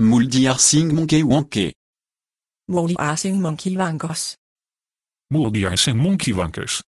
Muldi Arsing Monkey Wanke. Muldi Arsing Monkey Wankers. Muldi Arsing Monkey Wankers.